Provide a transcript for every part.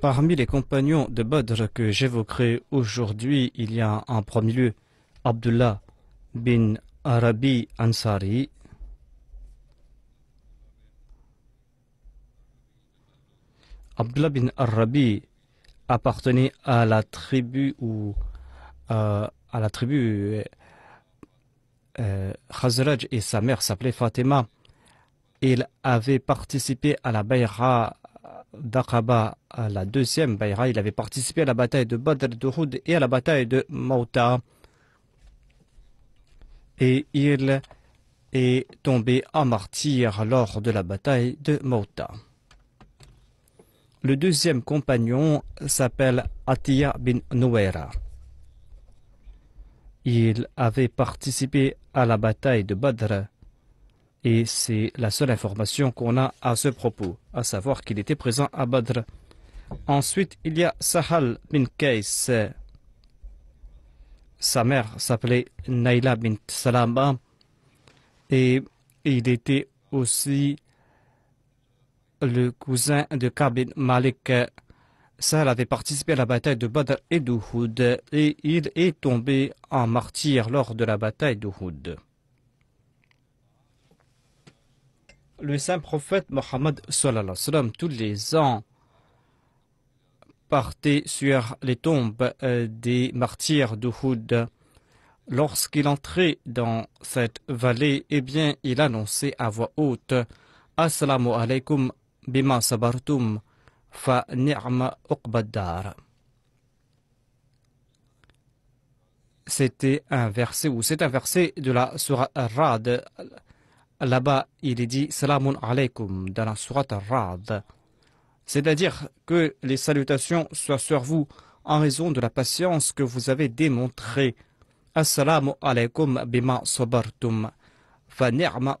Parmi les compagnons de Badr que j'évoquerai aujourd'hui, il y a en premier lieu Abdullah bin Arabi Ansari. Abdullah bin Arabi appartenait à la tribu ou euh, à la tribu euh, euh, Khazraj et sa mère s'appelait Fatima. Il avait participé à la Bayra d'Aqaba, à la deuxième Bayra. Il avait participé à la bataille de Badr d'Uhud et à la bataille de Mauta. Et il est tombé en martyr lors de la bataille de Mauta. Le deuxième compagnon s'appelle Atiya bin Nouera. Il avait participé à la bataille de Badr et c'est la seule information qu'on a à ce propos, à savoir qu'il était présent à Badr. Ensuite, il y a Sahal bin keis Sa mère s'appelait Naila bin Salama et il était aussi le cousin de Kabin Malik. Sahal avait participé à la bataille de Badr et d'Uhud et il est tombé en martyr lors de la bataille d'Uhud. le saint prophète Mohammed tous les ans partait sur les tombes euh, des martyrs d'Uhud. Lorsqu'il entrait dans cette vallée, eh bien, il annonçait à voix haute Assalamu alaykum bima sabartum fa ni'ma uqbaddar. C'était un verset, ou c'est un verset de la Surah Ar-Rad, Là-bas, il est dit Salamun alaykum dans la sourate rad cest C'est-à-dire que les salutations soient sur vous en raison de la patience que vous avez démontrée. Assalamu alaykum bima sabartum. Fa ni'ma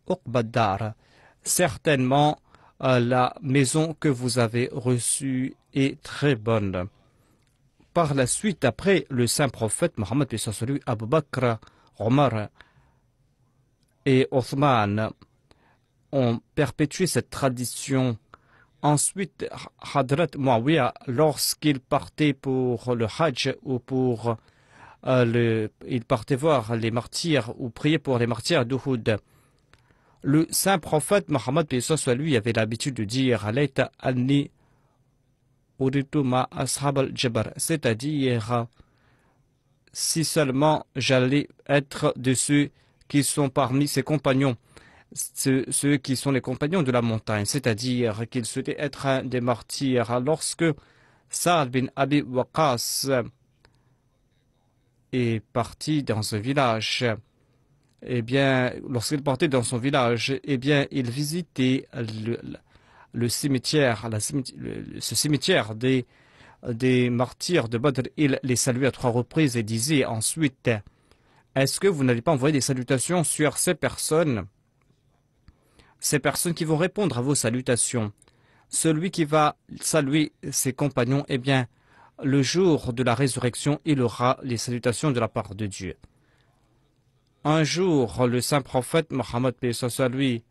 Certainement, euh, la maison que vous avez reçue est très bonne. Par la suite, après le saint prophète Mohammed Abu Bakr, Omar, et Othman ont perpétué cette tradition. Ensuite, Hadrat Muawiyah, lorsqu'il partait pour le Hajj ou pour euh, le, il partait voir les martyrs ou prier pour les martyrs d'Uhud. Le saint prophète Mohammed soit lui avait l'habitude de dire anni ashab al c'est-à-dire si seulement j'allais être dessus qui sont parmi ses compagnons, ceux, qui sont les compagnons de la montagne, c'est-à-dire qu'il souhaitait être un des martyrs. Lorsque Saad bin Abi Waqas est parti dans ce village, eh bien, lorsqu'il partait dans son village, eh bien, il visitait le, cimetière, ce cimetière des, des martyrs de Badr. Il les saluait à trois reprises et disait ensuite est-ce que vous n'allez pas envoyer des salutations sur ces personnes Ces personnes qui vont répondre à vos salutations. Celui qui va saluer ses compagnons, eh bien, le jour de la résurrection, il aura les salutations de la part de Dieu. Un jour, le saint prophète Mohammed lui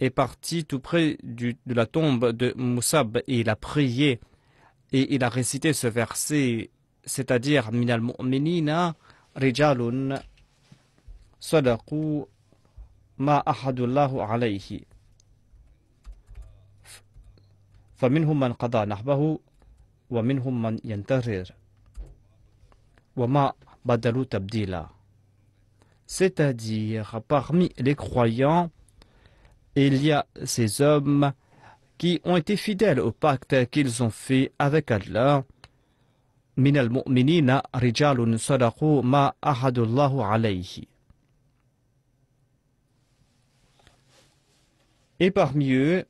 est parti tout près de la tombe de Moussab et il a prié et il a récité ce verset, c'est-à-dire Minal Mu'minina, رجال صدقوا ما أحد الله عليه فمنهم من قضى نحبه ومنهم من ينتظر وما بدلوا تبديلا C'est-à-dire, parmi les croyants, il y a ces hommes qui ont été fidèles au pacte qu'ils ont fait avec Allah et parmi eux,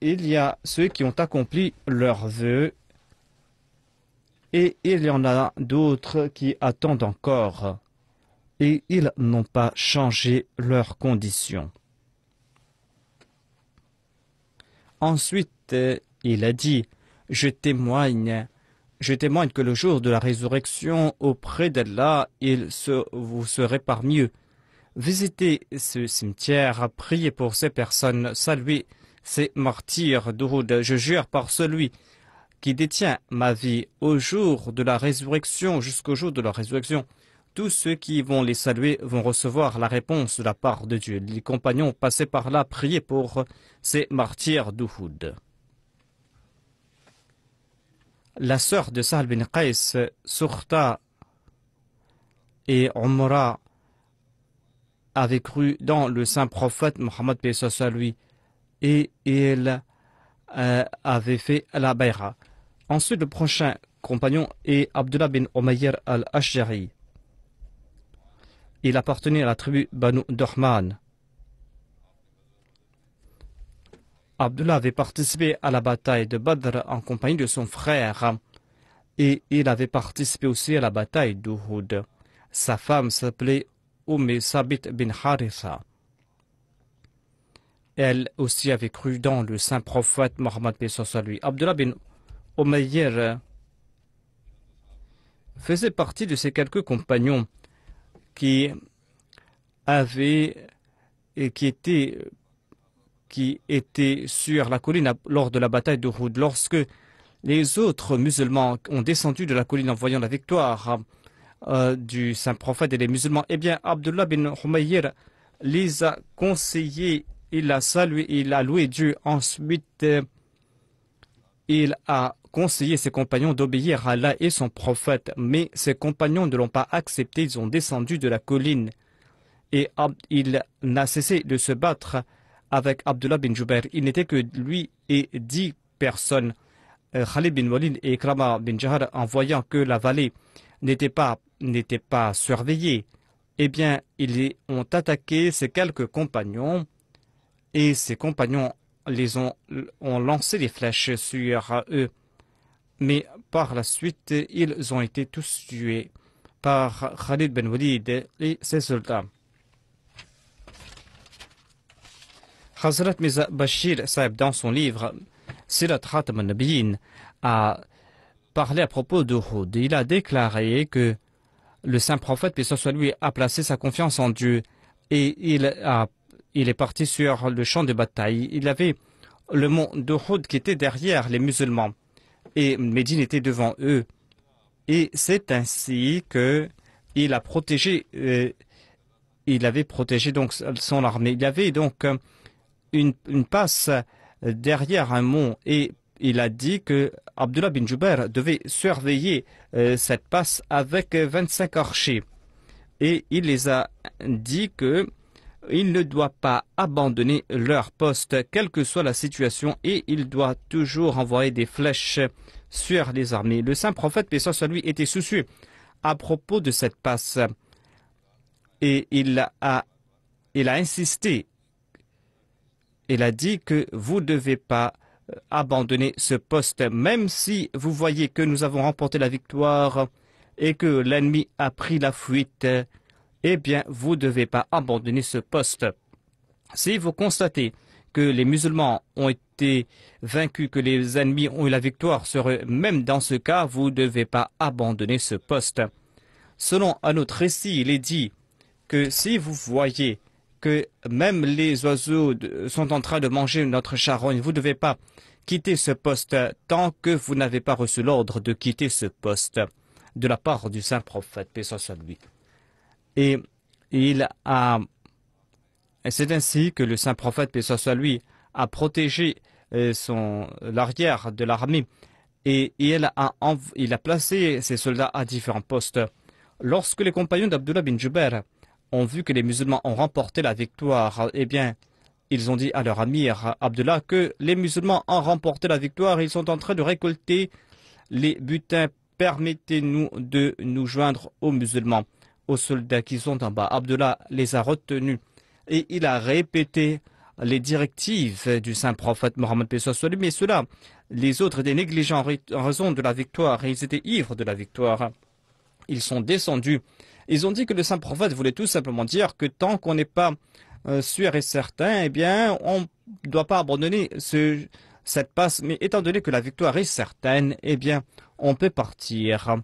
il y a ceux qui ont accompli leurs vœux, et il y en a d'autres qui attendent encore, et ils n'ont pas changé leurs conditions. Ensuite, il a dit, je témoigne je témoigne que le jour de la résurrection auprès d'Allah, il se, vous serez parmi eux. Visitez ce cimetière, priez pour ces personnes, saluez ces martyrs d'Oud. Je jure par celui qui détient ma vie au jour de la résurrection, jusqu'au jour de la résurrection. Tous ceux qui vont les saluer vont recevoir la réponse de la part de Dieu. Les compagnons passés par là priez pour ces martyrs d'Oud la sœur de Sahl bin Qais, Surta et Umra, avait cru dans le saint prophète Mohammed lui et il euh, avait fait la bayra. Ensuite, le prochain compagnon est Abdullah bin Umayr al-Ashjari. Il appartenait à la tribu Banu Dorman. Abdullah avait participé à la bataille de Badr en compagnie de son frère et il avait participé aussi à la bataille d'Uhud. Sa femme s'appelait Umm Sabit bin Haritha. Elle aussi avait cru dans le saint prophète Mohammed lui. Abdullah bin Umayyir faisait partie de ses quelques compagnons qui avaient et qui étaient qui étaient sur la colline lors de la bataille de Houd. Lorsque les autres musulmans ont descendu de la colline en voyant la victoire euh, du saint prophète et les musulmans, eh bien Abdullah bin Humayr les a conseillés, il a salué, il a loué Dieu. Ensuite, euh, il a conseillé ses compagnons d'obéir à Allah et son prophète, mais ses compagnons ne l'ont pas accepté, ils ont descendu de la colline et il n'a cessé de se battre avec Abdullah bin Jubair. Il n'était que lui et dix personnes. Euh, Khalid bin Walid et Ikrama bin Jahar, en voyant que la vallée n'était pas, surveillée, eh bien, ils ont attaqué ses quelques compagnons et ses compagnons les ont, ont lancé des flèches sur eux. Mais par la suite, ils ont été tous tués par Khalid bin Walid et ses soldats. Hazrat Mirza Bashir dans son livre Sirat Khatam al a parlé à propos de Il a déclaré que le saint prophète, puis soit lui, a placé sa confiance en Dieu et il, a, il est parti sur le champ de bataille. Il avait le mont d'Ohud qui était derrière les musulmans et Médine était devant eux. Et c'est ainsi que il a protégé, euh, il avait protégé donc son armée. Il avait donc une, passe derrière un mont et il a dit que Abdullah bin Jubair devait surveiller euh, cette passe avec 25 archers. Et il les a dit que ne doit pas abandonner leur poste, quelle que soit la situation, et il doit toujours envoyer des flèches sur les armées. Le saint prophète, paix sur lui, était soucieux à propos de cette passe. Et il a, il a insisté il a dit que vous ne devez pas euh, abandonner ce poste, même si vous voyez que nous avons remporté la victoire et que l'ennemi a pris la fuite, eh bien, vous ne devez pas abandonner ce poste. Si vous constatez que les musulmans ont été vaincus, que les ennemis ont eu la victoire même dans ce cas, vous ne devez pas abandonner ce poste. Selon un autre récit, il est dit que si vous voyez que même les oiseaux sont en train de manger notre charogne. Vous ne devez pas quitter ce poste tant que vous n'avez pas reçu l'ordre de quitter ce poste de la part du saint prophète, paix soit lui. Et il a. C'est ainsi que le saint prophète, paix soit lui, a protégé euh, son l'arrière de l'armée et il a, il a placé ses soldats à différents postes. Lorsque les compagnons d'Abdullah bin Jubair ont vu que les musulmans ont remporté la victoire, eh bien, ils ont dit à leur amir Abdullah que les musulmans ont remporté la victoire, ils sont en train de récolter les butins, permettez-nous de nous joindre aux musulmans, aux soldats qui sont en bas. Abdallah les a retenus et il a répété les directives du saint prophète Mohammed lui, mais cela, les autres étaient négligents en raison de la victoire et ils étaient ivres de la victoire. Ils sont descendus ils ont dit que le saint prophète voulait tout simplement dire que tant qu'on n'est pas euh, sûr et certain, eh bien, on ne doit pas abandonner cette passe. Mais étant donné que la victoire est certaine, eh bien, on peut partir.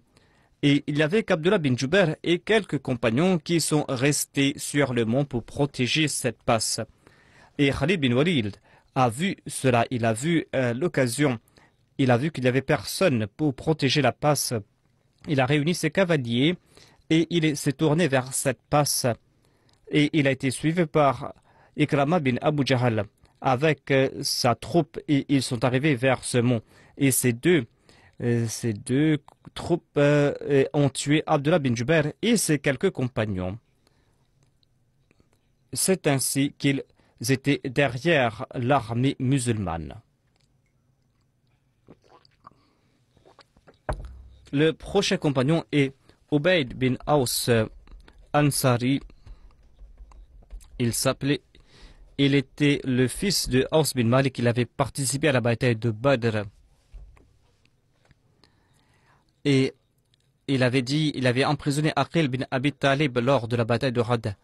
Et il y avait qu'Abdullah bin Jouber et quelques compagnons qui sont restés sur le mont pour protéger cette passe. Et Khalid bin Walid a vu cela, il a vu euh, l'occasion, il a vu qu'il n'y avait personne pour protéger la passe. Il a réuni ses cavaliers et il s'est tourné vers cette passe. Et il a été suivi par Ikrama bin Abu Jahal avec euh, sa troupe et ils sont arrivés vers ce mont. Et ces deux, euh, ces deux troupes euh, ont tué Abdullah bin Jubair et ses quelques compagnons. C'est ainsi qu'ils étaient derrière l'armée musulmane. Le prochain compagnon est Ubaid bin Aus euh, Ansari, il s'appelait, il était le fils de Aus bin Malik, il avait participé à la bataille de Badr. Et il avait dit, il avait emprisonné Aqil bin Abi Talib lors de la bataille de Rad.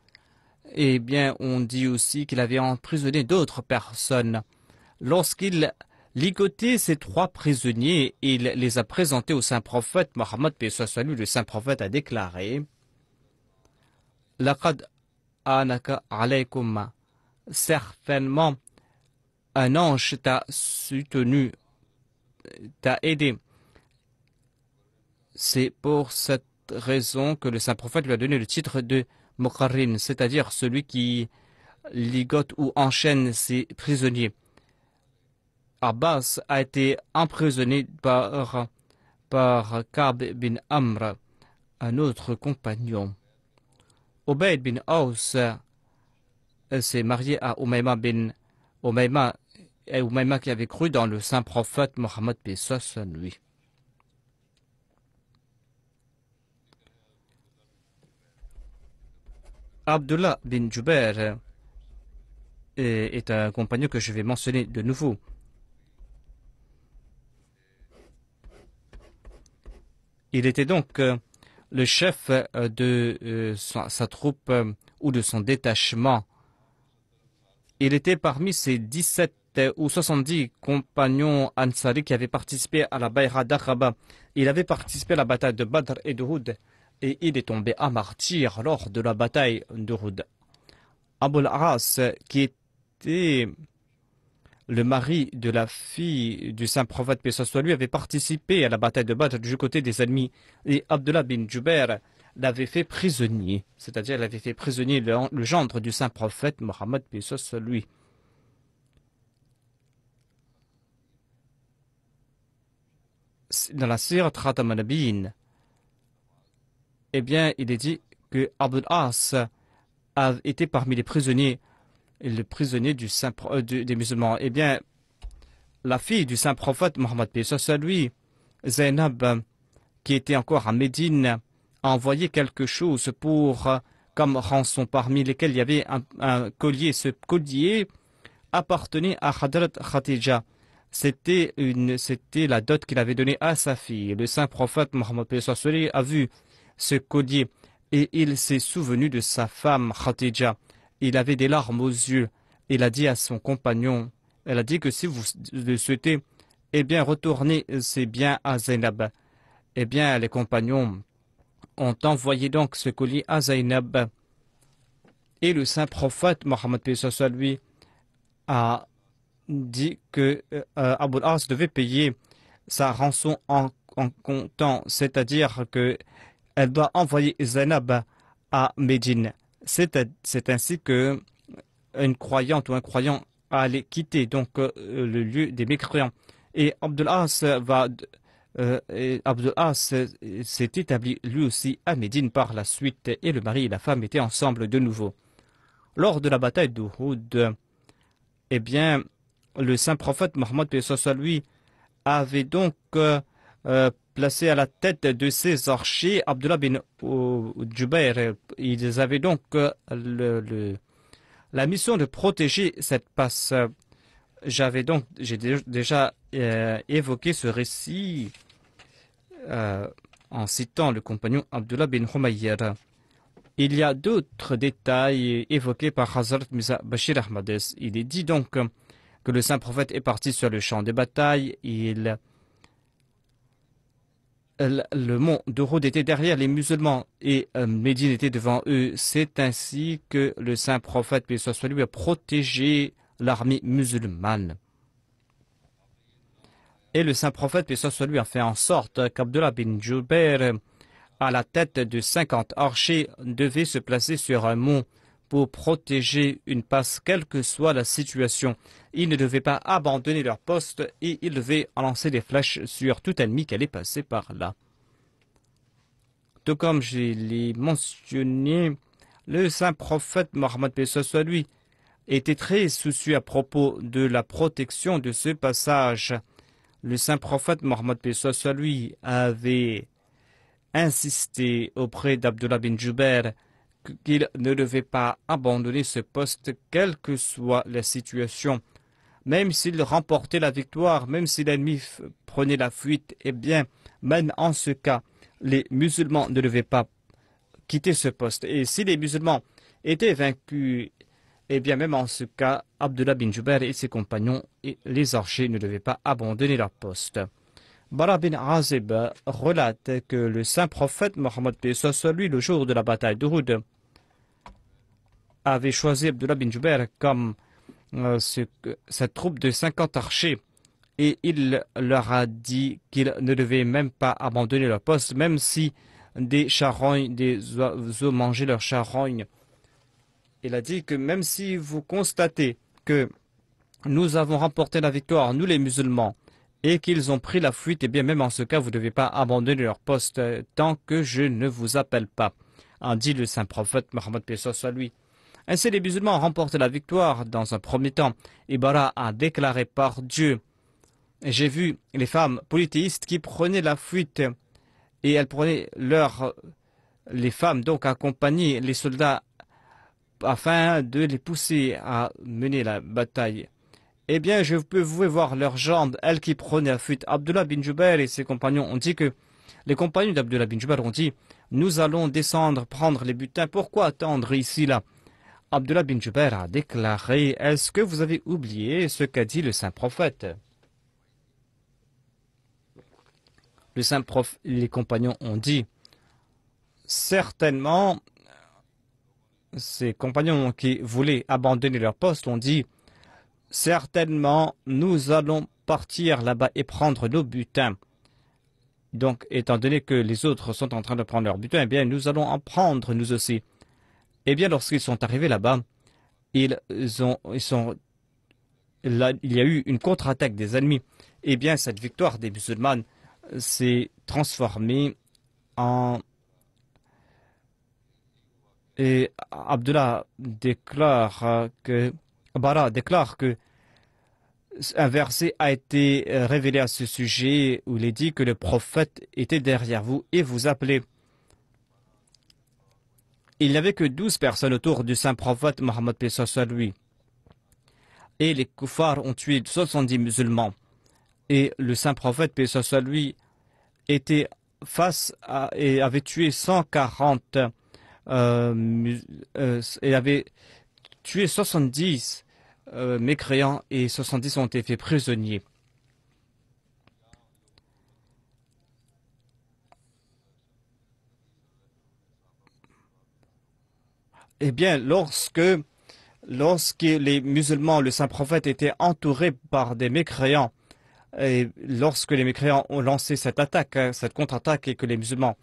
Et eh bien, on dit aussi qu'il avait emprisonné d'autres personnes. Lorsqu'il ligoté ces trois prisonniers et il les a présentés au Saint-Prophète. Mohammed salut le Saint-Prophète a déclaré Laqad anaka alaykum certainement un ange t'a soutenu, t'a aidé. C'est pour cette raison que le saint prophète lui a donné le titre de Mokarrin, c'est-à-dire celui qui ligote ou enchaîne ses prisonniers. Abbas a été emprisonné par, par Kab bin Amr, un autre compagnon. Obeid bin Aus euh, s'est marié à Umayma bin Umayma, qui avait cru dans le saint prophète Mohammed Pessos, lui. Abdullah bin Jubair euh, est un compagnon que je vais mentionner de nouveau. Il était donc euh, le chef euh, de euh, sa, troupe ou de son détachement. Il était parmi ses 17 ou 70 compagnons Ansari qui avaient participé à la Bayra d'Aqaba. Il avait participé à la bataille de Badr et de Houd et il est tombé à martyr lors de la bataille de Houd. Abul Aras, qui était le mari de la fille du saint prophète, paix soit lui, avait participé à la bataille de Badr du côté des ennemis. Et Abdullah bin Jubair l'avait fait prisonnier, c'est-à-dire l'avait fait prisonnier le, gendre du saint prophète Mohammed, paix soit lui. Dans la sire eh bien, il est dit que Abdul As a été parmi les prisonniers le prisonnier euh, du des musulmans. Eh bien, la fille du saint prophète Mohammed soit lui, Zainab, qui était encore à Médine, a envoyé quelque chose pour euh, comme rançon, parmi lesquels il y avait un, collier. Ce collier appartenait à Hadrat Khadija. C'était, une, la dot qu'il avait donnée à sa fille. Le saint prophète Mohammed a vu ce collier et il s'est souvenu de sa femme Khatija. Il avait des larmes aux yeux. Il a dit à son compagnon, elle a dit que si vous le souhaitez, eh bien retournez ces biens à Zainab. Eh bien les compagnons ont envoyé donc ce colis à Zainab. Et le saint prophète Mohammed lui a dit que euh, euh, Abu devait payer sa rançon en, comptant, c'est-à-dire que elle doit envoyer Zainab à Médine. C'est ainsi que une croyante ou un croyant allait quitter donc euh, le lieu des mécréants. Et Abdullah va euh, s'est établi lui aussi à Médine par la suite et le mari et la femme étaient ensemble de nouveau. Lors de la bataille d'Uhud, eh bien, le saint prophète Mohammed lui avait donc euh, placé à la tête de ses archers, Abdullah bin Jubair. Ils avaient donc euh, la mission de protéger cette passe. J'avais donc, j'ai déjà euh, évoqué ce récit euh, en citant le compagnon Abdullah bin Humayr. Il y a d'autres détails évoqués par Hazrat Misa Bashir Ahmades. Il est dit donc que le saint prophète est parti sur le champ de bataille. Il euh, le mont de était derrière les musulmans et euh, Médine était devant eux. C'est ainsi que le saint prophète, paix lui, a protégé l'armée musulmane. Et le saint prophète, paix lui, a fait en sorte qu'Abdullah bin Jouber, à la tête de 50 archers, devait se placer sur un mont pour protéger une passe, quelle que soit la situation. Ils ne devaient pas abandonner leur poste et ils devaient lancer des flèches sur tout ennemi qui allait passer par là. Tout comme je l'ai mentionné, le saint prophète Mohammed soit lui était très soucieux à propos de la protection de ce passage. Le saint prophète Mohammed soit lui avait insisté auprès d'Abdullah bin Jubair qu'il ne devait pas abandonner ce poste, quelle que soit la situation. Même s'il remportait la victoire, même si l'ennemi prenait la fuite, eh bien, même en ce cas, les musulmans ne devaient pas quitter ce poste. Et si les musulmans étaient vaincus, eh bien, même en ce cas, Abdullah bin Jubair et ses compagnons et les archers ne devaient pas abandonner leur poste. Bara bin Azib relate que le saint prophète Mohammed soit lui le jour de la bataille de Roud avait choisi Abdullah bin Jubair comme sa euh, cette troupe de 50 archers et il leur a dit qu'ils ne devaient même pas abandonner leur poste, même si des charognes, des oiseaux mangeaient leurs charognes. Il a dit que même si vous constatez que nous avons remporté la victoire, nous les musulmans, et qu'ils ont pris la fuite, et eh bien même en ce cas, vous ne devez pas abandonner leur poste tant que je ne vous appelle pas, a dit le saint prophète Mohammed Pessoa soit lui. Ainsi, les musulmans remportent la victoire dans un premier temps. Ibarra a déclaré par Dieu J'ai vu les femmes polythéistes qui prenaient la fuite et elles prenaient leurs Les femmes donc accompagnaient les soldats afin de les pousser à mener la bataille. Eh bien, je peux vous voir leurs jambes, elles qui prenaient la fuite. Abdullah bin Jubair et ses compagnons ont dit que les compagnons d'Abdullah bin Jubair ont dit Nous allons descendre, prendre les butins, pourquoi attendre ici-là Abdullah bin Jubair a déclaré Est-ce que vous avez oublié ce qu'a dit le saint prophète Le saint prof, les compagnons ont dit Certainement, ces compagnons qui voulaient abandonner leur poste ont dit Certainement, nous allons partir là-bas et prendre nos butins. Donc, étant donné que les autres sont en train de prendre leur butin, eh bien, nous allons en prendre nous aussi. Eh bien, lorsqu'ils sont arrivés là-bas, ils ont, ils sont, là, il y a eu une contre-attaque des ennemis. Eh bien, cette victoire des musulmans s'est transformée en et Abdullah déclare que Bara déclare que un verset a été révélé à ce sujet où il est dit que le prophète était derrière vous et vous appelait. Il n'y avait que douze personnes autour du saint prophète Mohammed à lui. Et les koufars ont tué 70 musulmans. Et le saint prophète à lui était face à, et avait tué 140 euh, euh, et avait tué 70 euh, mécréants et 70 ont été faits prisonniers. Eh bien, lorsque lorsque les musulmans, le saint prophète était entouré par des mécréants, et lorsque les mécréants ont lancé cette attaque, hein, cette contre-attaque, et que les musulmans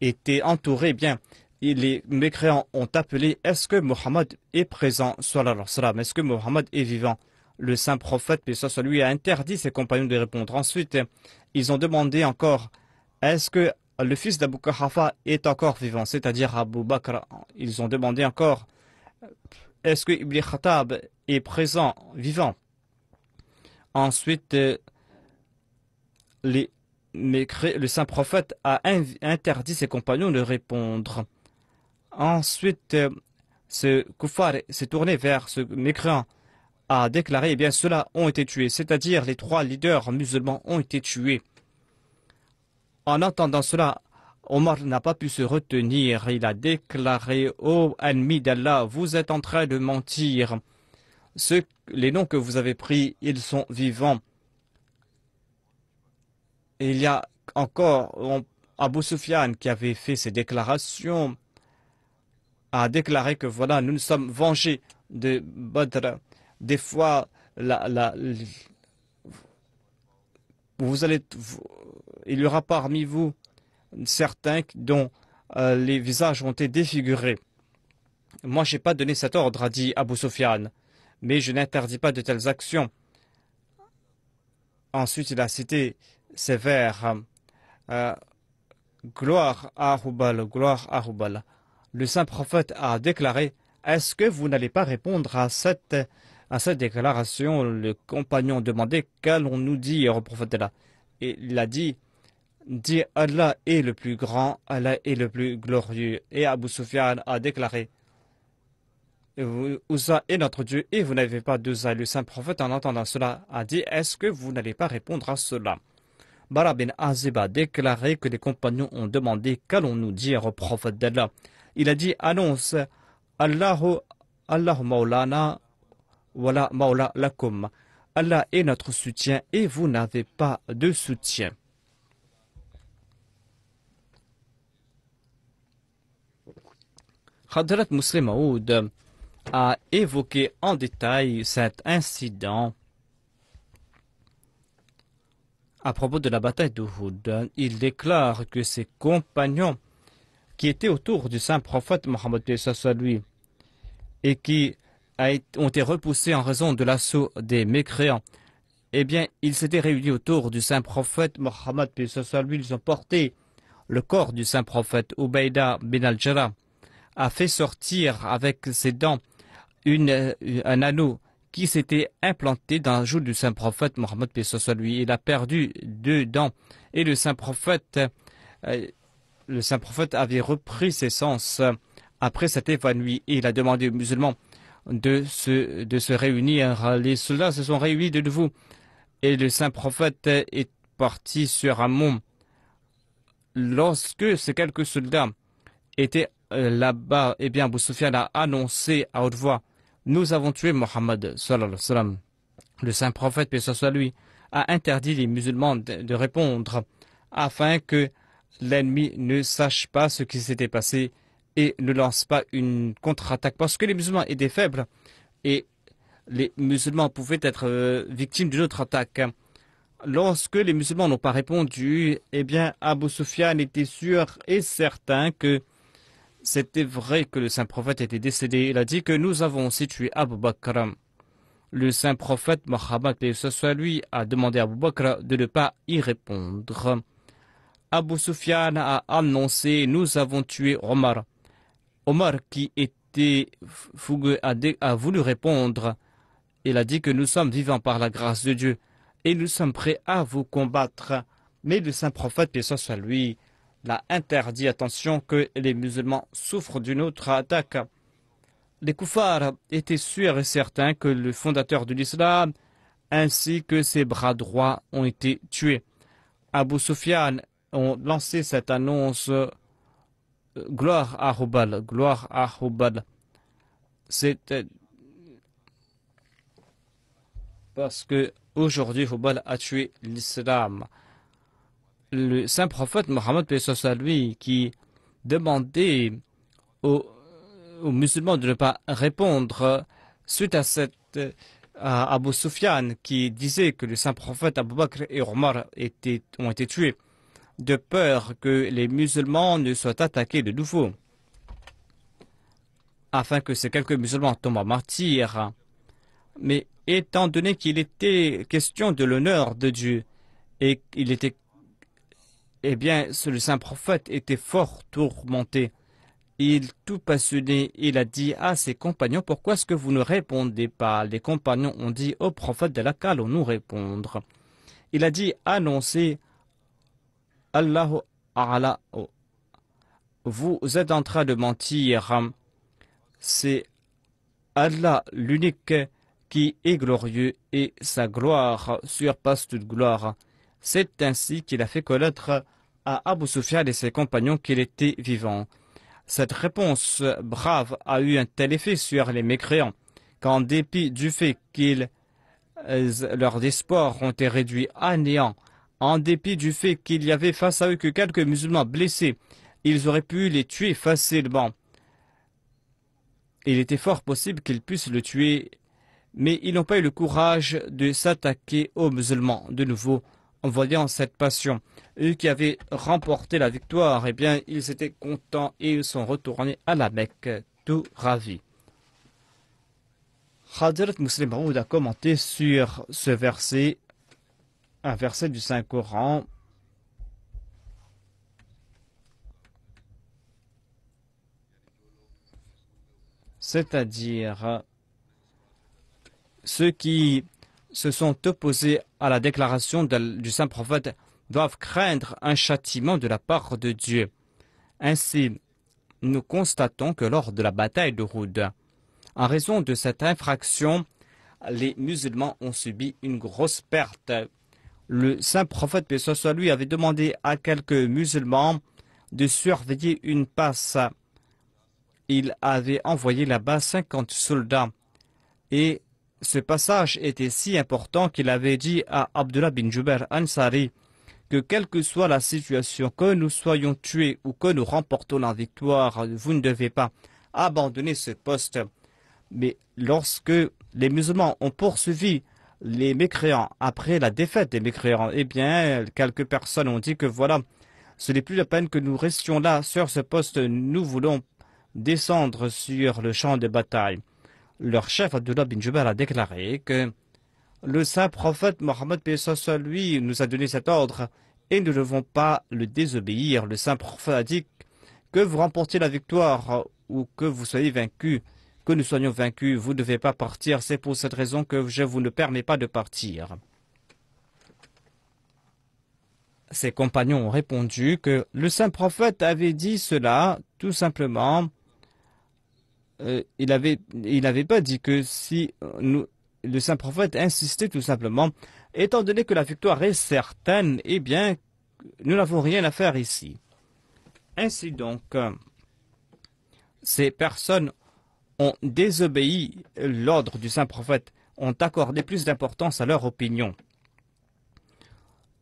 étaient entourés, eh bien, les mécréants ont appelé Est-ce que Mohammed est présent Est-ce que Mohammed est vivant Le saint prophète, mais ça, lui, a interdit ses compagnons de répondre. Ensuite, ils ont demandé encore Est-ce que le fils d'Abu Kharafa est encore vivant, c'est-à-dire Abu Bakr. Ils ont demandé encore euh, est-ce que Ibn Khattab est présent, vivant Ensuite, euh, le saint prophète a interdit ses compagnons de répondre. Ensuite, euh, ce koufar s'est tourné vers ce mécréant, a déclaré eh bien, ceux-là ont été tués, c'est-à-dire les trois leaders musulmans ont été tués. En entendant cela, Omar n'a pas pu se retenir. Il a déclaré Ô ennemi d'Allah, vous êtes en train de mentir. les noms que vous avez pris, ils sont vivants. il y a encore Abou Abu qui avait fait ses déclarations a déclaré que voilà, nous nous sommes vengés de Badr. Des fois, la, vous allez, il y aura parmi vous certains dont euh, les visages ont été défigurés. Moi, je n'ai pas donné cet ordre, a dit Abu Sufyan, mais je n'interdis pas de telles actions. Ensuite, il a cité ces vers. Euh, gloire à Rubal, gloire à Rubal. » Le saint prophète a déclaré Est-ce que vous n'allez pas répondre à cette à cette déclaration, le compagnon demandé Qu'allons-nous dire au prophète d'Allah Et il a dit Dis Allah est le plus grand, Allah est le plus glorieux. Et Abu Sufyan a déclaré Ouza est notre Dieu et vous n'avez pas deux Le saint prophète, en entendant cela, a dit Est-ce que vous n'allez pas répondre à cela Bara bin Azeba a déclaré que les compagnons ont demandé Qu'allons-nous dire au prophète d'Allah Il a dit Annonce allah Allahu Maulana Wala Maula Lakum. Allah est notre soutien et vous n'avez pas de soutien. Khadrat Muslim a évoqué en détail cet incident à propos de la bataille de Hud. il déclare que ses compagnons qui étaient autour du saint prophète Mohammed lui et qui ont été repoussés en raison de l'assaut des mécréants. Eh bien, ils s'étaient réunis autour du saint prophète Mohammed, puis lui, ils ont porté le corps du saint prophète Ubaïda bin al jarrah a fait sortir avec ses dents une, euh, un anneau qui s'était implanté dans la joue du saint prophète Mohammed, puis lui. Il a perdu deux dents et le saint prophète, euh, le saint prophète avait repris ses sens après cet évanoui et il a demandé aux musulmans de se, de se réunir. Les soldats se sont réunis de nouveau et le saint prophète est parti sur un mont. Lorsque ces quelques soldats étaient euh, là-bas, eh bien, Abu l'a a annoncé à haute voix Nous avons tué Mohammed. Le saint prophète, ce soit lui, a interdit les musulmans de répondre afin que l'ennemi ne sache pas ce qui s'était passé ne lance pas une contre-attaque parce que les musulmans étaient faibles et les musulmans pouvaient être euh, victimes d'une autre attaque. Lorsque les musulmans n'ont pas répondu, eh bien Abu Sufyan était sûr et certain que c'était vrai que le saint prophète était décédé. Il a dit que nous avons aussi tué Abu Bakr. Le saint prophète Mohammed, que ce soit lui, a demandé à Abu Bakr de ne pas y répondre. Abu Sufyan a annoncé Nous avons tué Omar. Omar, qui était fougueux, a, voulu répondre. Il a dit que nous sommes vivants par la grâce de Dieu et nous sommes prêts à vous combattre. Mais le saint prophète, paix soit lui, l'a interdit. Attention que les musulmans souffrent d'une autre attaque. Les koufars étaient sûrs et certains que le fondateur de l'islam ainsi que ses bras droits ont été tués. Abu Sufyan ont lancé cette annonce gloire à Hubal, gloire à Hubal. c'est euh, parce que aujourd'hui Hubal a tué l'islam. Le saint prophète Mohammed lui qui demandait aux, musulmans de ne pas répondre suite à cette à Abu Sufyan qui disait que le saint prophète Abu Bakr et Omar ont été tués de peur que les musulmans ne soient attaqués de nouveau. Afin que ces quelques musulmans tombent en martyr. Mais étant donné qu'il était question de l'honneur de Dieu, et qu'il était eh bien, le saint prophète était fort tourmenté. Il, tout passionné, il a dit à ses compagnons, pourquoi est-ce que vous ne répondez pas Les compagnons ont dit au prophète de la on nous répondre Il a dit, annoncez Allahu A'la, vous êtes en train de mentir. C'est Allah l'unique qui est glorieux et sa gloire surpasse toute gloire. C'est ainsi qu'il a fait connaître à Abu Sufyan et ses compagnons qu'il était vivant. Cette réponse brave a eu un tel effet sur les mécréants qu'en dépit du fait qu'ils euh, leurs espoirs ont été réduits à néant, en dépit du fait qu'il y avait face à eux que quelques musulmans blessés. Ils auraient pu les tuer facilement. Il était fort possible qu'ils puissent le tuer, mais ils n'ont pas eu le courage de s'attaquer aux musulmans. De nouveau, en voyant cette passion, eux qui avaient remporté la victoire, eh bien, ils étaient contents et ils sont retournés à la Mecque, tout ravis. Hadrat Muslim Raoud a commenté sur ce verset un verset du Saint-Coran c'est-à-dire ceux qui se sont opposés à la déclaration du saint prophète doivent craindre un châtiment de la part de Dieu. Ainsi, nous constatons que lors de la bataille de Roud, en raison de cette infraction, les musulmans ont subi une grosse perte le saint prophète, paix soit lui, avait demandé à quelques musulmans de surveiller une passe. Il avait envoyé là-bas 50 soldats. Et ce passage était si important qu'il avait dit à Abdullah bin Jubair Ansari que quelle que soit la situation, que nous soyons tués ou que nous remportons la victoire, vous ne devez pas abandonner ce poste. Mais lorsque les musulmans ont poursuivi les mécréants. Après la défaite des mécréants, eh bien, quelques personnes ont dit que voilà, ce n'est plus la peine que nous restions là sur ce poste, nous voulons descendre sur le champ de bataille. Leur chef Abdullah bin Jubal a déclaré que le saint prophète Mohammed soit lui nous a donné cet ordre et nous ne devons pas le désobéir. Le saint prophète a dit que vous remportiez la victoire ou que vous soyez vaincus que nous soyons vaincus, vous ne devez pas partir. C'est pour cette raison que je vous ne permets pas de partir. Ses compagnons ont répondu que le saint prophète avait dit cela tout simplement. Euh, il n'avait il pas dit que si euh, le saint prophète insistait tout simplement, étant donné que la victoire est certaine, eh bien, nous n'avons rien à faire ici. Ainsi donc, ces personnes ont désobéi l'ordre du saint prophète, ont accordé plus d'importance à leur opinion.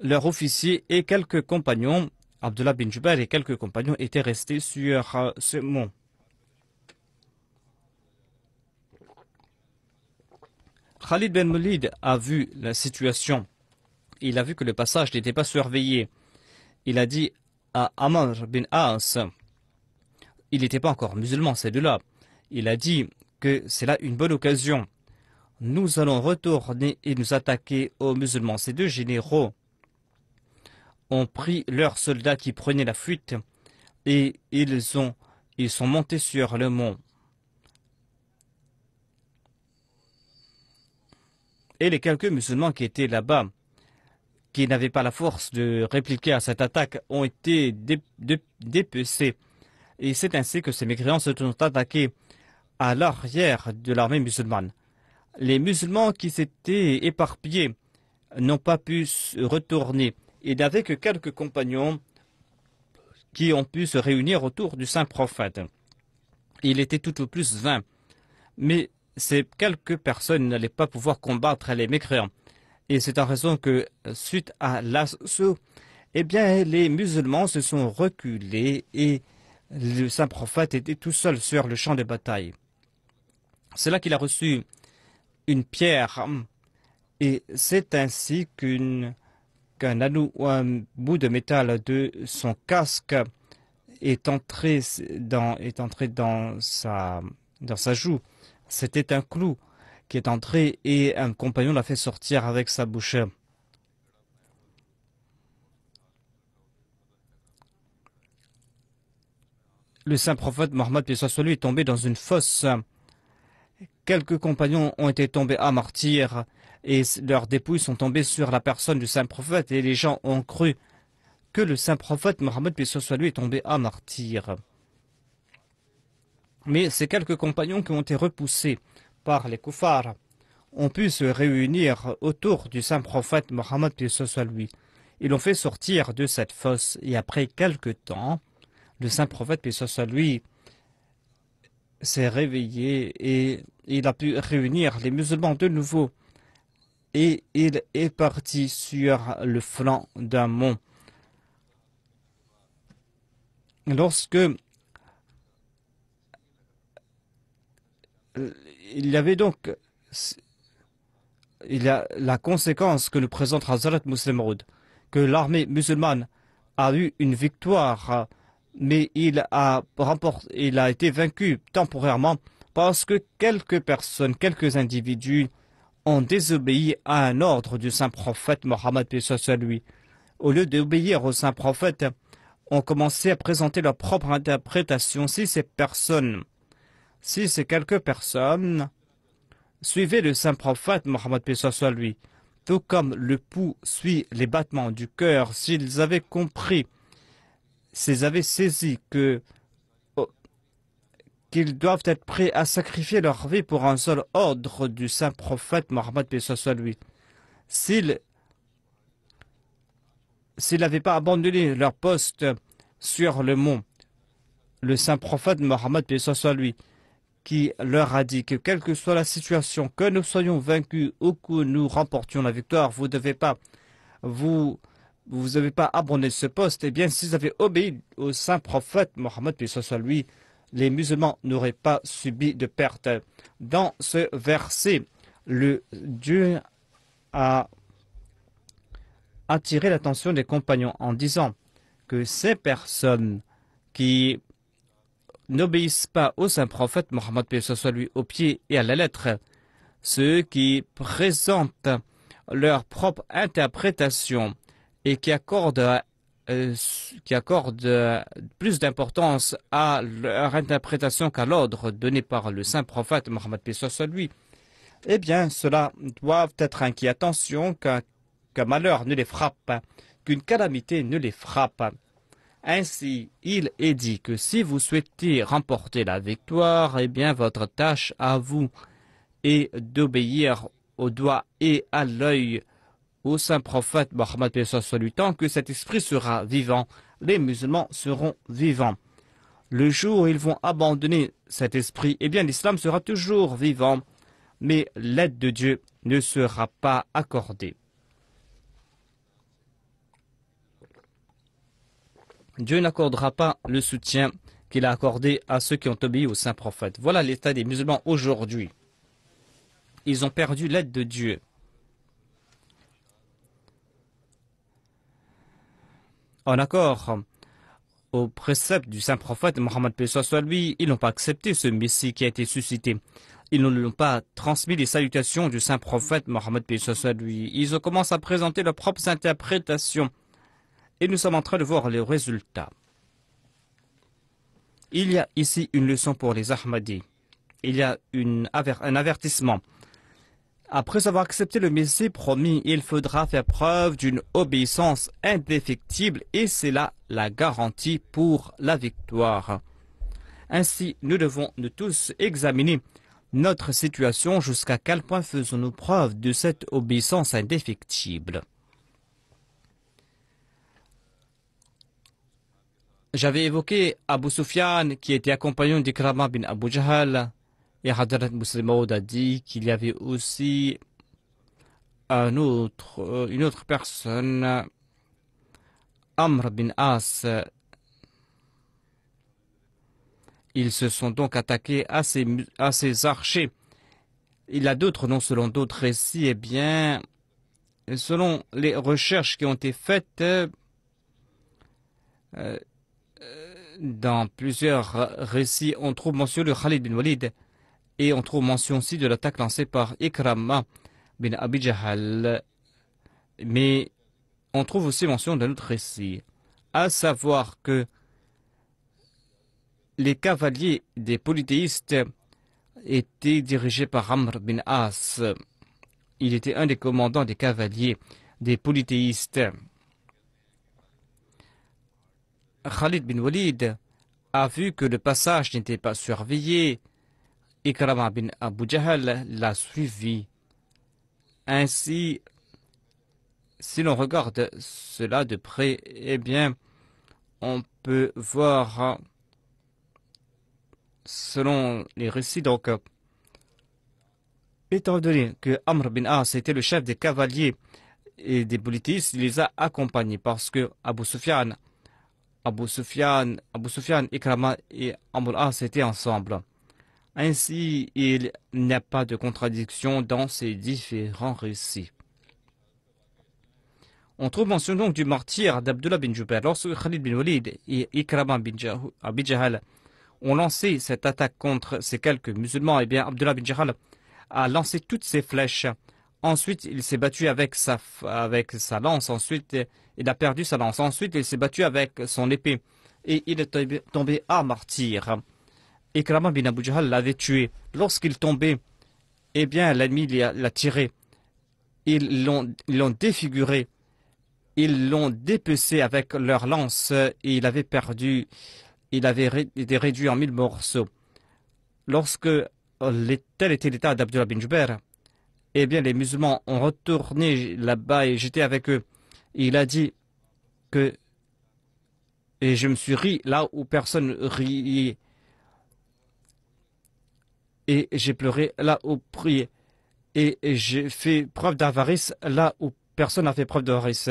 Leur officier et quelques compagnons, Abdullah bin Jubair et quelques compagnons, étaient restés sur euh, ce mont. Khalid bin Moulid a vu la situation. Il a vu que le passage n'était pas surveillé. Il a dit à Amr bin Aas, il n'était pas encore musulman, c'est de là il a dit que c'est là une bonne occasion. Nous allons retourner et nous attaquer aux musulmans. Ces deux généraux ont pris leurs soldats qui prenaient la fuite et ils, ont, ils sont montés sur le mont. Et les quelques musulmans qui étaient là-bas, qui n'avaient pas la force de répliquer à cette attaque, ont été dépecés. Et c'est ainsi que ces mécréants se sont attaqués à l'arrière de l'armée musulmane. Les musulmans qui s'étaient éparpillés n'ont pas pu se retourner et n'avaient que quelques compagnons qui ont pu se réunir autour du saint prophète. Il était tout au plus vain, mais ces quelques personnes n'allaient pas pouvoir combattre les mécréants. Et c'est en raison que, suite à l'assaut, eh bien, les musulmans se sont reculés et le saint prophète était tout seul sur le champ de bataille. C'est là qu'il a reçu une pierre. Et c'est ainsi qu'un anneau ou un bout de métal de son casque est entré dans, sa, dans sa joue. C'était un clou qui est entré et un compagnon l'a fait sortir avec sa bouche. Le saint prophète Mohammed, soit lui, est tombé dans une fosse Quelques compagnons ont été tombés à martyr et leurs dépouilles sont tombées sur la personne du saint prophète et les gens ont cru que le saint prophète Mohammed lui est tombé à martyr. Mais ces quelques compagnons qui ont été repoussés par les koufars ont pu se réunir autour du saint prophète Mohammed lui. Ils l'ont fait sortir de cette fosse et après quelque temps, le saint prophète lui s'est réveillé et il a pu réunir les musulmans de nouveau. Et il est parti sur le flanc d'un mont. Lorsque il y avait donc il y a la conséquence que nous présente Hazrat Muslim que l'armée musulmane a eu une victoire mais il a, été vaincu temporairement parce que quelques personnes, quelques individus ont désobéi à un ordre du saint prophète Mohammed lui. Au lieu d'obéir au saint prophète, ont commencé à présenter leur propre interprétation si ces personnes, si ces quelques personnes suivaient le saint prophète Mohammed lui, tout comme le pouls suit les battements du cœur, s'ils avaient compris s'ils avaient saisi que oh, qu'ils doivent être prêts à sacrifier leur vie pour un seul ordre du saint prophète Mohammed soit lui. S'ils s'ils n'avaient pas abandonné leur poste sur le mont, le saint prophète Mohammed soit lui, qui leur a dit que quelle que soit la situation, que nous soyons vaincus ou que nous remportions la victoire, vous ne devez pas vous vous n'avez pas abonné ce poste, eh bien, vous avez obéi au saint prophète Mohammed, puis ce soit lui, les musulmans n'auraient pas subi de perte. Dans ce verset, le Dieu a attiré l'attention des compagnons en disant que ces personnes qui n'obéissent pas au saint prophète Mohammed, puis ce soit lui, au pied et à la lettre, ceux qui présentent leur propre interprétation, et qui accorde, euh, qui accorde euh, plus d'importance à leur interprétation qu'à l'ordre donné par le saint prophète Mohammed Pessoa lui, eh bien, cela doit être inquiets. Attention qu'un malheur ne les frappe, qu'une calamité ne les frappe. Ainsi, il est dit que si vous souhaitez remporter la victoire, eh bien, votre tâche à vous est d'obéir au doigt et à l'œil au saint prophète Mohammed lui tant que cet esprit sera vivant, les musulmans seront vivants. Le jour où ils vont abandonner cet esprit, eh bien l'islam sera toujours vivant, mais l'aide de Dieu ne sera pas accordée. Dieu n'accordera pas le soutien qu'il a accordé à ceux qui ont obéi au saint prophète. Voilà l'état des musulmans aujourd'hui. Ils ont perdu l'aide de Dieu. en accord au précepte du saint prophète Mohammed soit lui, ils n'ont pas accepté ce Messie qui a été suscité. Ils ne l'ont pas transmis les salutations du saint prophète Mohammed soit lui. Ils commencé à présenter leurs propres interprétations. Et nous sommes en train de voir les résultats. Il y a ici une leçon pour les Ahmadis. Il y a un avertissement. Après avoir accepté le Messie promis, il faudra faire preuve d'une obéissance indéfectible et c'est là la garantie pour la victoire. Ainsi, nous devons nous tous examiner notre situation jusqu'à quel point faisons-nous preuve de cette obéissance indéfectible. J'avais évoqué Abu Sufyan qui était accompagné d'Ikrama bin Abu Jahal et Hadrat Muslimaud a dit qu'il y avait aussi un autre, euh, une autre personne, Amr bin As. Ils se sont donc attaqués à ces, archers. Il y a d'autres noms selon d'autres récits. Eh bien, selon les recherches qui ont été faites euh, euh, dans plusieurs récits, on trouve Monsieur le Khalid bin Walid. Et on trouve mention aussi de l'attaque lancée par Ikrama bin Abi Mais on trouve aussi mention d'un autre récit, à savoir que les cavaliers des polythéistes étaient dirigés par Amr bin As. Il était un des commandants des cavaliers des polythéistes. Khalid bin Walid a vu que le passage n'était pas surveillé Ikrama bin Abu Jahal l'a suivi. Ainsi, si l'on regarde cela de près, eh bien, on peut voir, selon les récits, donc, étant donné que Amr bin As c'était le chef des cavaliers et des politistes, il les a accompagnés parce que Abu Sufyan, Abu Sufyan, Abu Sufyan, Ikrama et Amr Ah, c'était ensemble. Ainsi, il n'y a pas de contradiction dans ces différents récits. On trouve mention donc du martyr d'Abdullah bin Jubair lorsque Khalid bin Walid et Ikrama bin Jahal ont lancé cette attaque contre ces quelques musulmans. Eh bien, Abdullah bin Jahal a lancé toutes ses flèches. Ensuite, il s'est battu avec sa, avec sa lance. Ensuite, il a perdu sa lance. Ensuite, il s'est battu avec son épée. Et il est tombé à martyr. Ikrama bin Abu l'avait tué. Lorsqu'il tombait, eh bien, l'ennemi l'a tiré. Ils l'ont défiguré. Ils l'ont dépecé avec leur lance et il avait perdu. Il avait été réduit en mille morceaux. Lorsque euh, tel était l'état d'Abdullah bin Jubair, eh bien, les musulmans ont retourné là-bas et j'étais avec eux. Il a dit que. Et je me suis ri là où personne riait et j'ai pleuré là où prier. Et j'ai fait preuve d'avarice là où personne n'a fait preuve d'avarice.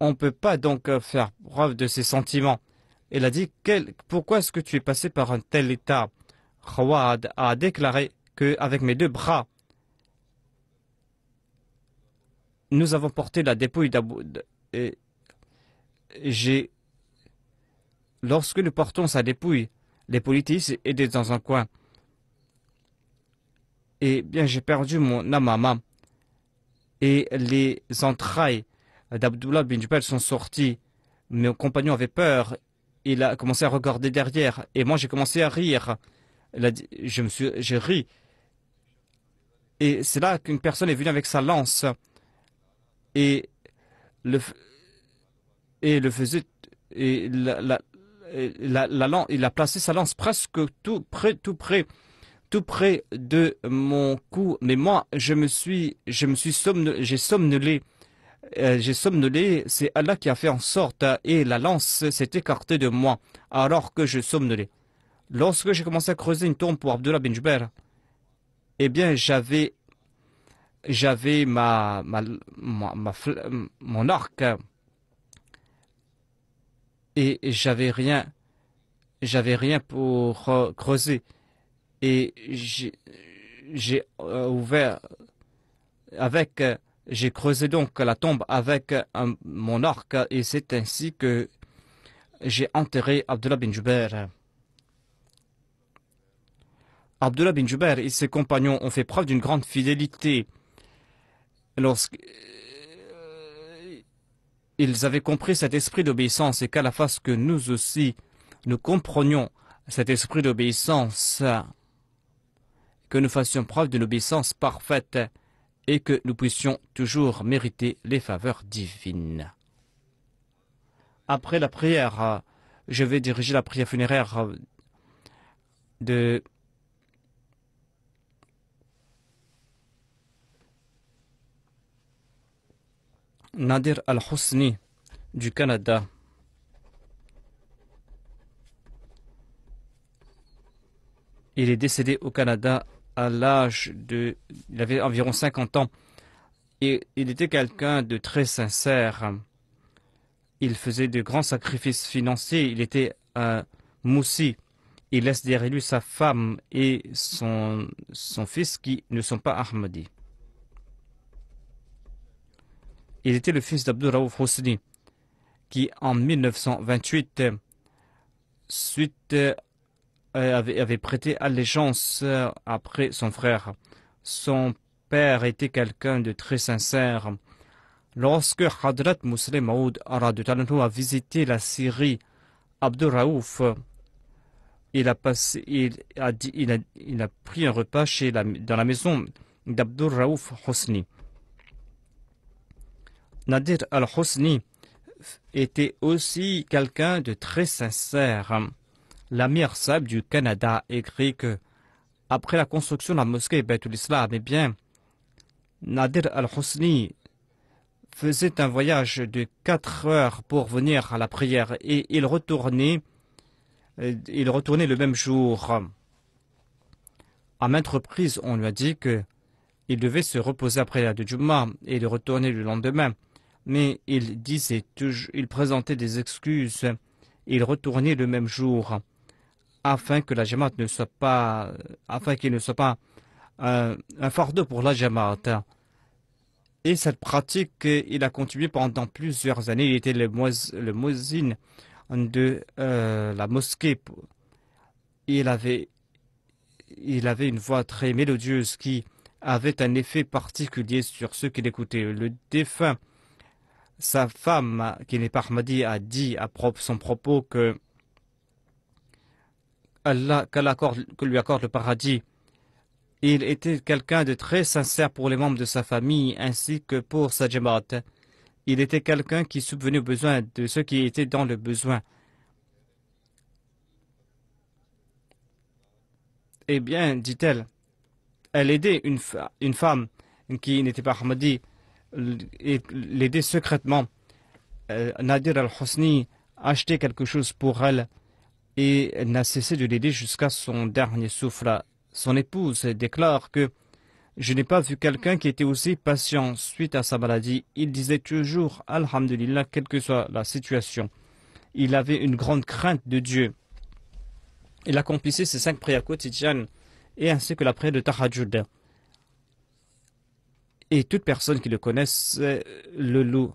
On ne peut pas donc faire preuve de ses sentiments. Elle a dit Pourquoi est-ce que tu es passé par un tel état Khawad a déclaré que avec mes deux bras, nous avons porté la dépouille d'Aboud. Et j'ai. Lorsque nous portons sa dépouille, les politiciens étaient dans un coin et bien j'ai perdu mon amama. Et les entrailles d'Abdullah bin sont sorties. Mes compagnons avaient peur. Il a commencé à regarder derrière et moi j'ai commencé à rire. je me suis, j'ai ri. Et c'est là qu'une personne est venue avec sa lance et le et le faisait et la, la, la, la, il a placé sa lance presque tout près tout près tout près de mon cou. Mais moi, je me suis, je me suis somnolé, j'ai somnolé. Euh, j'ai c'est Allah qui a fait en sorte, et la lance s'est écartée de moi, alors que je somnolais. Lorsque j'ai commencé à creuser une tombe pour Abdullah bin Jubair, eh bien, j'avais, j'avais ma, mon arc, et j'avais rien, j'avais rien pour euh, creuser. Et j'ai euh, ouvert avec, euh, j'ai creusé donc la tombe avec euh, mon arc et c'est ainsi que j'ai enterré Abdullah bin Jubair. Abdullah bin Jubair et ses compagnons ont fait preuve d'une grande fidélité. lorsque ils avaient compris cet esprit d'obéissance et qu'à la face que nous aussi, nous comprenions cet esprit d'obéissance, que nous fassions preuve d'une obéissance parfaite et que nous puissions toujours mériter les faveurs divines. Après la prière, je vais diriger la prière funéraire de Nadir Al-Husni du Canada. Il est décédé au Canada à l'âge de... Il avait environ 50 ans. Et il était quelqu'un de très sincère. Il faisait de grands sacrifices financiers. Il était un Moussi. Il laisse derrière lui sa femme et son, son fils qui ne sont pas Ahmadis. Il était le fils d'Abdurraouf Hosni qui en 1928, suite euh, avait, prêté allégeance euh, après son frère. Son père était quelqu'un de très sincère. Lorsque Hadrat Muslim Maoud a visité la Syrie, Abdurraouf, il a, pris un repas chez dans la maison Raouf Hosni. Nadir al-Hosni était aussi quelqu'un de très sincère mère Saab du Canada écrit que, après la construction de la mosquée Baitul Islam, eh bien, Nadir al-Husni faisait un voyage de quatre heures pour venir à la prière et il retournait, euh, il retournait le même jour. À maintes reprises, on lui a dit que il devait se reposer après la de Jumma et de retourner le lendemain. Mais il disait il présentait des excuses. Il retournait le même jour afin que la ne soit pas, euh, afin qu'il ne soit pas euh, un, fardeau pour la Jamaat. Et cette pratique, il a continué pendant plusieurs années. Il était le, mois, de euh, la mosquée. Il avait, il avait une voix très mélodieuse qui avait un effet particulier sur ceux qui l'écoutaient. Le défunt, sa femme, qui n'est pas Ahmadi, a dit à son propos que Allah, que lui accorde le paradis. Il était quelqu'un de très sincère pour les membres de sa famille ainsi que pour sa Il était quelqu'un qui subvenait aux besoins de ceux qui étaient dans le besoin. Eh bien, dit-elle, elle aidait une, femme qui n'était pas et l'aidait secrètement. Euh, Nadir al-Hosni achetait quelque chose pour elle et n'a cessé de l'aider jusqu'à son dernier souffle. Son épouse déclare que Je n'ai pas vu quelqu'un qui était aussi patient suite à sa maladie. Il disait toujours Alhamdulillah, quelle que soit la situation. Il avait une grande crainte de Dieu. Il accomplissait ses cinq prières quotidiennes et ainsi que la prière de Tahajjud. Et toute personne qui le connaisse le loue.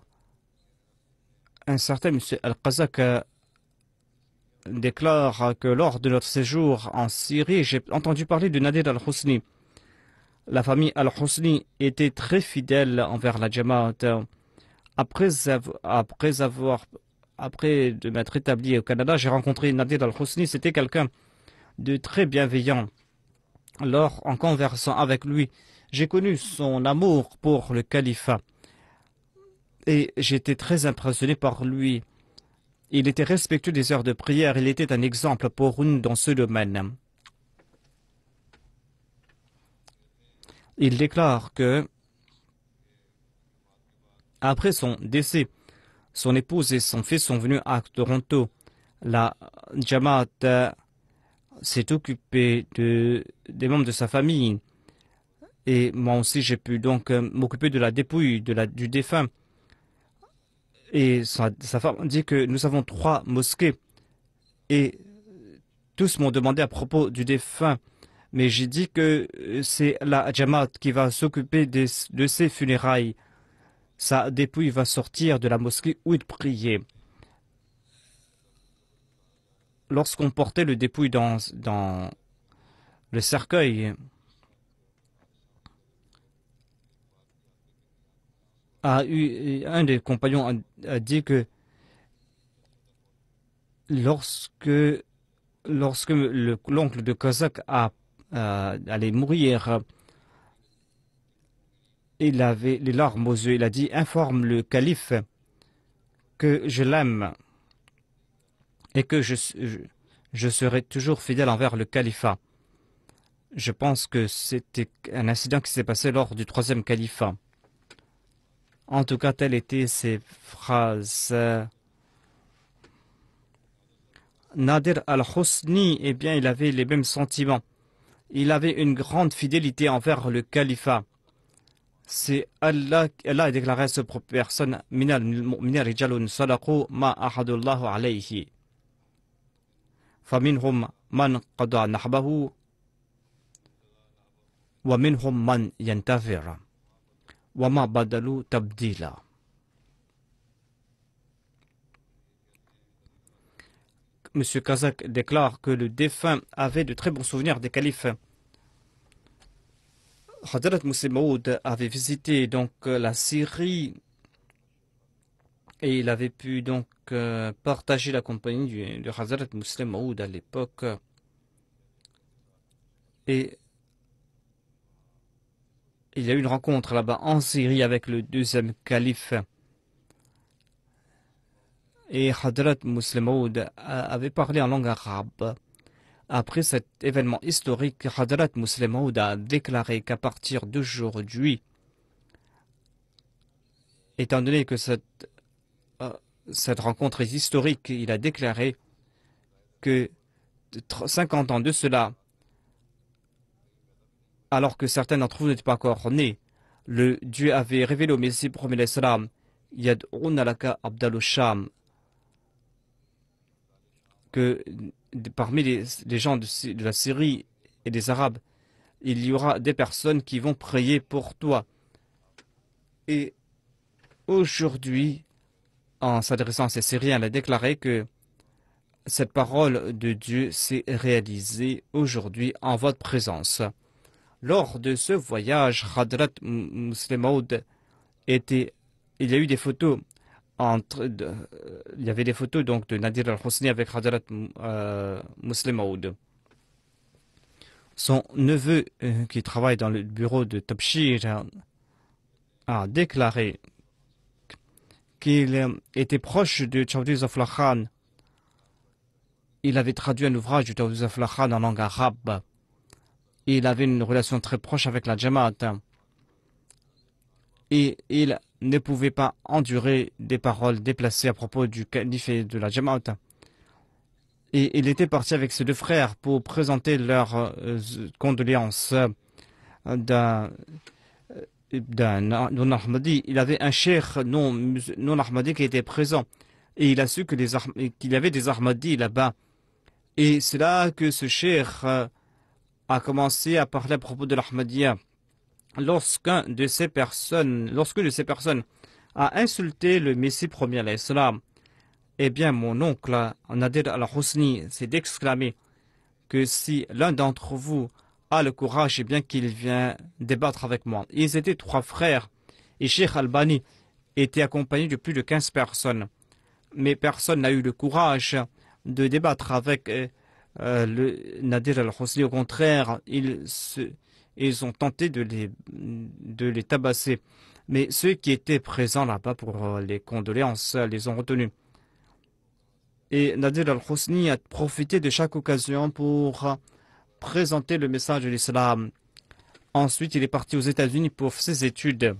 Un certain monsieur al déclare que lors de notre séjour en Syrie, j'ai entendu parler de Nadir al-Husni. La famille al-Husni était très fidèle envers la Jamaat. Après, avoir, après de m'être établi au Canada, j'ai rencontré Nadir al-Husni. C'était quelqu'un de très bienveillant. Alors, en conversant avec lui, j'ai connu son amour pour le califat. Et j'étais très impressionné par lui. Il était respectueux des heures de prière, il était un exemple pour nous dans ce domaine. Il déclare que, après son décès, son épouse et son fils sont venus à Toronto. La Jamaat euh, s'est occupée des membres de sa famille. Et moi aussi, j'ai pu donc euh, m'occuper de la dépouille de la, du défunt. Et sa, femme dit que nous avons trois mosquées et tous m'ont demandé à propos du défunt. Mais j'ai dit que euh, c'est la Jamaat qui va s'occuper de ses funérailles. Sa dépouille va sortir de la mosquée où il priait. Lorsqu'on portait le dépouille dans, dans le cercueil, Euh, un des compagnons a, dit que lorsque lorsque l'oncle de Kozak a, allait mourir, il avait les larmes aux yeux. Il a dit Informe le calife que je l'aime et que je, je, serai toujours fidèle envers le califat. Je pense que c'était un incident qui s'est passé lors du troisième califat. En tout cas, telles étaient ses phrases. Nadir al-Husni, eh bien, il avait les mêmes sentiments. Il avait une grande fidélité envers le califat. C'est Allah, qui a déclaré à propre personne Minal rijalun sadaqu ma ahadullahu alayhi. Faminhum man qada nahbahu wa minhum man yantafira. وما Badalou Tabdila. M. Kazak déclare que le défunt avait de très bons souvenirs des califes. Hazrat Moussé avait visité donc euh, la Syrie et il avait pu donc euh, partager la compagnie de Hazrat Moussé à l'époque. Et il y a eu une rencontre là-bas en Syrie avec le deuxième calife. Et Hadrat Muslimaoud avait parlé en langue arabe. Après cet événement historique, Hadrat Muslimaoud a déclaré qu'à partir d'aujourd'hui, étant donné que cette, euh, cette rencontre est historique, il a déclaré que 50 ans de cela, alors que certains d'entre vous n'étaient pas encore nés. Le Dieu avait révélé au Messie premier l'Islam Yad'un alaka sham que parmi les, gens de, de, la Syrie et des Arabes, il y aura des personnes qui vont prier pour toi. Et aujourd'hui, en s'adressant à ces Syriens, elle a déclaré que cette parole de Dieu s'est réalisée aujourd'hui en votre présence. Lors de ce voyage, Hadrat Muslimaud était. Il y a eu des photos entre. il y avait des photos donc de Nadir al-Husni avec Hadrat euh, Son neveu, euh, qui travaille dans le bureau de Tabshir, a déclaré qu'il euh, était proche de Chaudhry al Khan. Il avait traduit un ouvrage de Chaudhry Khan en langue arabe il avait une relation très proche avec la Jamaat. Et il ne pouvait pas endurer des paroles déplacées à propos du calife et de la Jamaat. Et il était parti avec ses deux frères pour présenter leurs euh, condoléances d'un non-Ahmadi. Il avait un cher non-Ahmadi qui était présent. Et il a su qu'il y avait des Ahmadis là-bas. Et c'est là que ce cher a commencé à parler à propos de l'Ahmadiyya. Lorsqu'une de ces personnes, lorsque de ces personnes a insulté le Messie premier à l'Islam, eh bien mon oncle Nadir al-Husni s'est d'exclamer que si l'un d'entre vous a le courage, eh bien qu'il vienne débattre avec moi. Ils étaient trois frères et Sheikh Albani était accompagné de plus de 15 personnes. Mais personne n'a eu le courage de débattre avec euh, euh, le Nadir al-Hosni, au contraire, ils, ils ont tenté de les, de les tabasser. Mais ceux qui étaient présents là-bas pour euh, les condoléances euh, les ont retenus. Et Nadir al-Hosni a profité de chaque occasion pour présenter le message de l'islam. Ensuite, il est parti aux États-Unis pour ses études.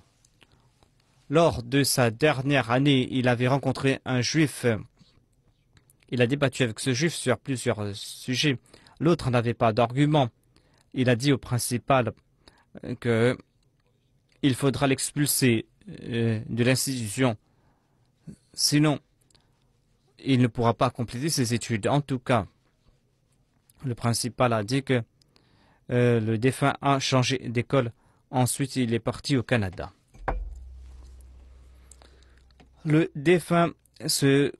Lors de sa dernière année, il avait rencontré un juif il a débattu avec ce juif sur plusieurs euh, sujets. L'autre n'avait pas d'argument. Il a dit au principal euh, que il faudra l'expulser euh, de l'institution. Sinon, il ne pourra pas compléter ses études. En tout cas, le principal a dit que le défunt a changé d'école. Ensuite, il est parti au Canada. Le défunt se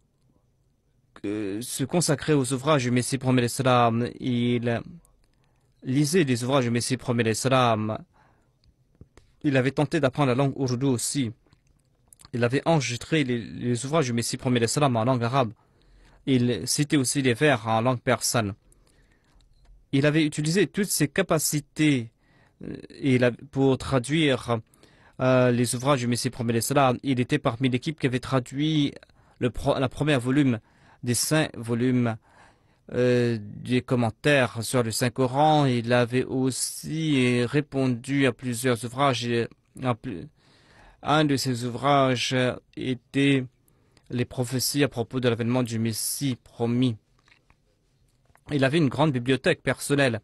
se consacrer aux ouvrages du Messie premier l'Islam. Il lisait les ouvrages du Messie premier l'Islam. Il avait tenté d'apprendre la langue ourdou aussi. Il avait enregistré les, ouvrages du Messie premier l'Islam en langue arabe. Il citait aussi les vers en langue persane. Il avait utilisé toutes ses capacités euh, pour traduire euh, les ouvrages du Messie premier l'Islam. Il était parmi l'équipe qui avait traduit le premier la première volume des saints volumes euh, des commentaires sur le Saint-Coran. Il avait aussi répondu à plusieurs ouvrages. Un de ses ouvrages était les prophéties à propos de l'avènement du Messie promis. Il avait une grande bibliothèque personnelle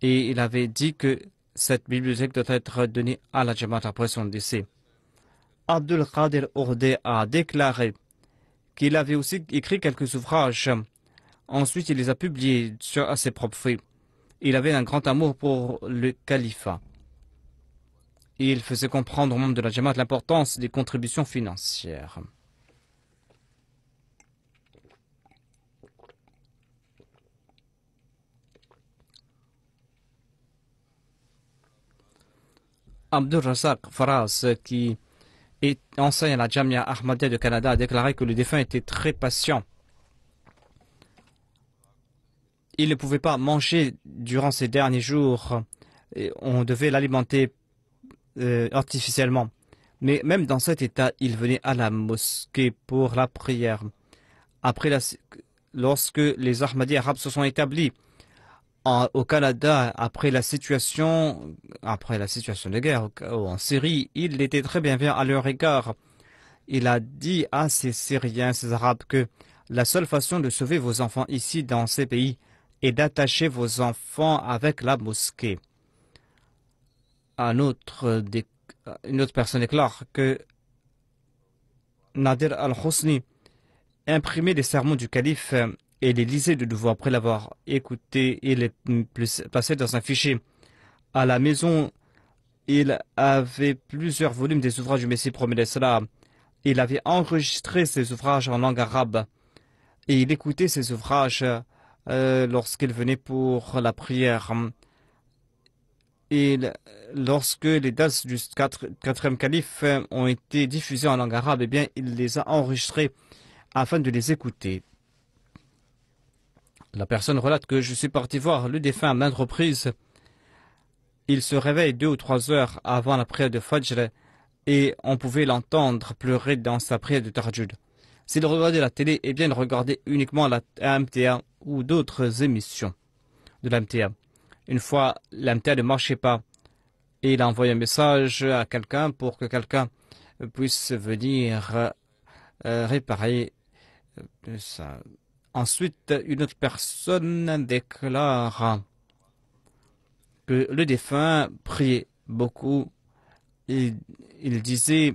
et il avait dit que cette bibliothèque doit être donnée à la Jamaat après son décès. Abdul Khadir Ourde a déclaré qu'il avait aussi écrit quelques ouvrages. Ensuite, il les a publiés sur, à ses propres frais. Il avait un grand amour pour le califat. il faisait comprendre aux membres de la Jamaat l'importance des contributions financières. Abdul Razak Faraz, qui et enseigne à la Jamia Ahmadiyya de Canada, a déclaré que le défunt était très patient. Il ne pouvait pas manger durant ces derniers jours. Et on devait l'alimenter euh, artificiellement. Mais même dans cet état, il venait à la mosquée pour la prière. Après la, lorsque les Ahmadis arabes se sont établis, au Canada, après la situation, après la situation de guerre en Syrie, il était très bienveillant à leur égard. Il a dit à ces Syriens, ces Arabes, que la seule façon de sauver vos enfants ici dans ces pays est d'attacher vos enfants avec la mosquée. Un autre, une autre personne déclare que Nadir al-Husni imprimait des sermons du calife et les lisait de nouveau après l'avoir écouté. et les passé dans un fichier à la maison. Il avait plusieurs volumes des ouvrages du Messie promet cela. Il avait enregistré ses ouvrages en langue arabe et il écoutait ses ouvrages euh, lorsqu'il venait pour la prière. Et lorsque les dates du quatrième calife ont été diffusées en langue arabe, eh bien, il les a enregistrés afin de les écouter. La personne relate que je suis parti voir le défunt à maintes reprises. Il se réveille deux ou trois heures avant la prière de Fajr et on pouvait l'entendre pleurer dans sa prière de Tarjud. S'il regardait la télé, eh bien il regardait uniquement la MTA ou d'autres émissions de la MTA. Une fois, la MTA ne marchait pas et il a un message à quelqu'un pour que quelqu'un puisse venir euh, réparer euh, Ensuite, une autre personne déclare que le défunt priait beaucoup. Il, il disait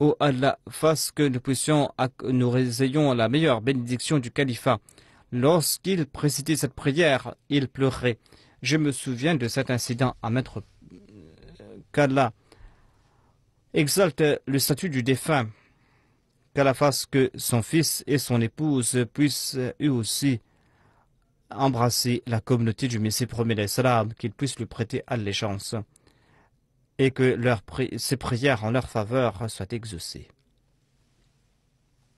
Oh Allah, fasse que nous puissions, nous ayons la meilleure bénédiction du califat. Lorsqu'il précitait cette prière, il pleurait. Je me souviens de cet incident à maître euh, qu'Allah exalte le statut du défunt la face que son fils et son épouse puissent eux aussi embrasser la communauté du Messie premier d'Islam, qu'ils puissent lui prêter allégeance et que leurs ses prières en leur faveur soient exaucées.